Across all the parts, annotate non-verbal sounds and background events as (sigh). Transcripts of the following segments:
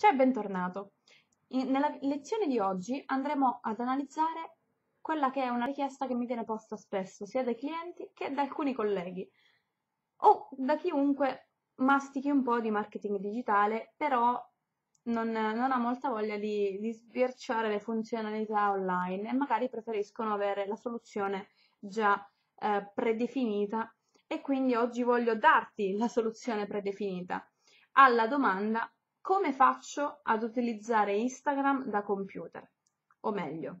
Ciao e bentornato. In, nella lezione di oggi andremo ad analizzare quella che è una richiesta che mi viene posta spesso sia dai clienti che da alcuni colleghi o da chiunque mastichi un po' di marketing digitale, però non, non ha molta voglia di, di sbirciare le funzionalità online e magari preferiscono avere la soluzione già eh, predefinita e quindi oggi voglio darti la soluzione predefinita alla domanda come faccio ad utilizzare Instagram da computer? O meglio,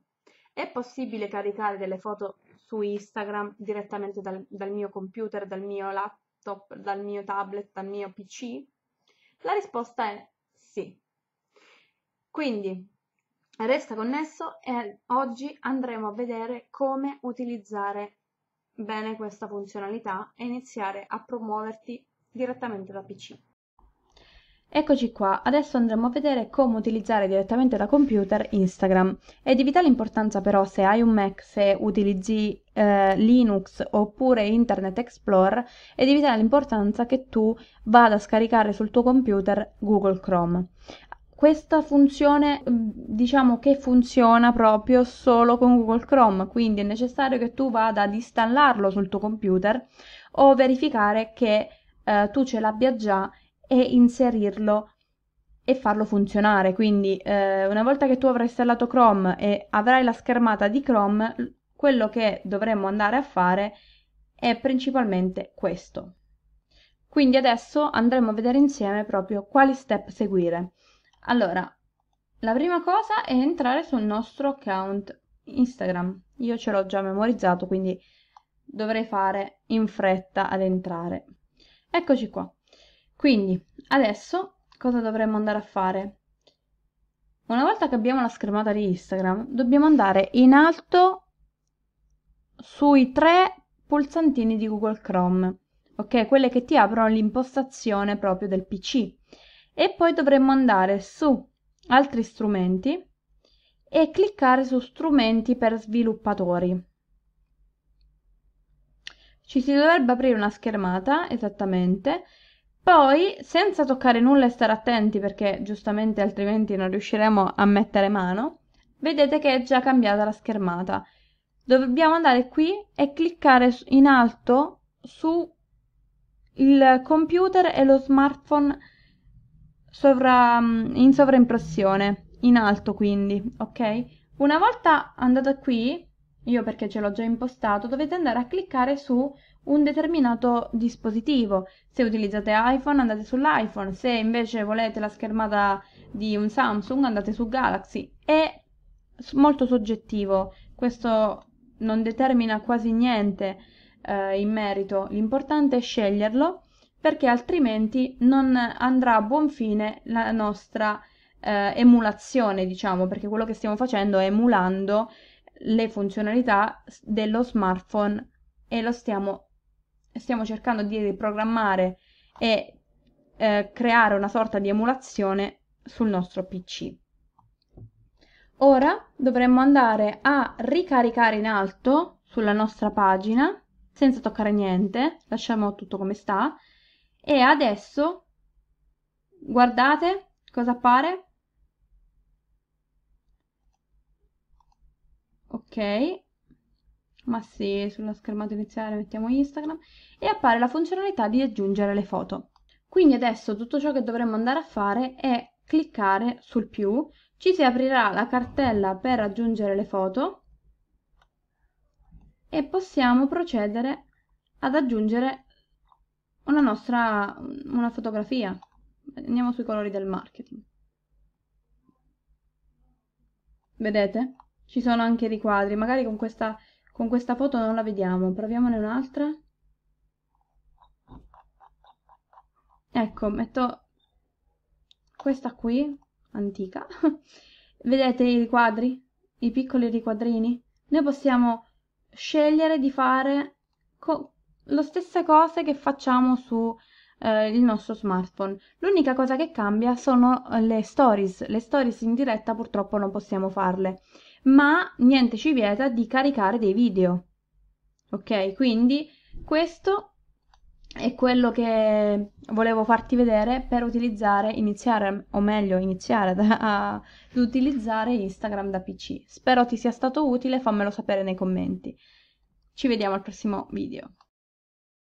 è possibile caricare delle foto su Instagram direttamente dal, dal mio computer, dal mio laptop, dal mio tablet, dal mio PC? La risposta è sì. Quindi resta connesso e oggi andremo a vedere come utilizzare bene questa funzionalità e iniziare a promuoverti direttamente da PC eccoci qua adesso andremo a vedere come utilizzare direttamente da computer instagram è di vitale importanza però se hai un mac se utilizzi eh, linux oppure internet explorer è di vitale importanza che tu vada a scaricare sul tuo computer google chrome questa funzione diciamo che funziona proprio solo con Google Chrome, quindi è necessario che tu vada ad installarlo sul tuo computer o verificare che eh, tu ce l'abbia già e inserirlo e farlo funzionare. Quindi eh, una volta che tu avrai installato Chrome e avrai la schermata di Chrome, quello che dovremmo andare a fare è principalmente questo. Quindi adesso andremo a vedere insieme proprio quali step seguire. Allora, la prima cosa è entrare sul nostro account Instagram. Io ce l'ho già memorizzato, quindi dovrei fare in fretta ad entrare. Eccoci qua quindi adesso cosa dovremmo andare a fare una volta che abbiamo la schermata di instagram dobbiamo andare in alto sui tre pulsantini di google chrome ok quelle che ti aprono l'impostazione proprio del pc e poi dovremmo andare su altri strumenti e cliccare su strumenti per sviluppatori ci si dovrebbe aprire una schermata esattamente poi, senza toccare nulla e stare attenti perché giustamente altrimenti non riusciremo a mettere mano, vedete che è già cambiata la schermata. Dobbiamo andare qui e cliccare in alto su il computer e lo smartphone sovra, mm, in sovraimpressione, in alto quindi, ok? Una volta andato qui io perché ce l'ho già impostato dovete andare a cliccare su un determinato dispositivo se utilizzate iPhone andate sull'iPhone se invece volete la schermata di un Samsung andate su Galaxy è molto soggettivo questo non determina quasi niente eh, in merito l'importante è sceglierlo perché altrimenti non andrà a buon fine la nostra eh, emulazione, diciamo, perché quello che stiamo facendo è emulando le funzionalità dello smartphone e lo stiamo, stiamo cercando di riprogrammare e eh, creare una sorta di emulazione sul nostro PC. Ora dovremmo andare a ricaricare in alto sulla nostra pagina senza toccare niente, lasciamo tutto come sta e adesso guardate cosa appare ok ma sì, sulla schermata iniziale mettiamo Instagram e appare la funzionalità di aggiungere le foto quindi adesso tutto ciò che dovremmo andare a fare è cliccare sul più ci si aprirà la cartella per aggiungere le foto e possiamo procedere ad aggiungere una nostra una fotografia andiamo sui colori del marketing vedete ci sono anche i riquadri, magari con questa, con questa foto non la vediamo, proviamone un'altra. Ecco, metto questa qui, antica. (laughs) Vedete i riquadri? I piccoli riquadrini? Noi possiamo scegliere di fare co- lo stesse cose che facciamo su eh, il nostro smartphone. L'unica cosa che cambia sono eh, le stories. Le stories in diretta purtroppo non possiamo farle ma niente ci vieta di caricare dei video. Ok, quindi questo è quello che volevo farti vedere per utilizzare, iniziare, o meglio, iniziare ad utilizzare Instagram da PC. Spero ti sia stato utile, fammelo sapere nei commenti. Ci vediamo al prossimo video.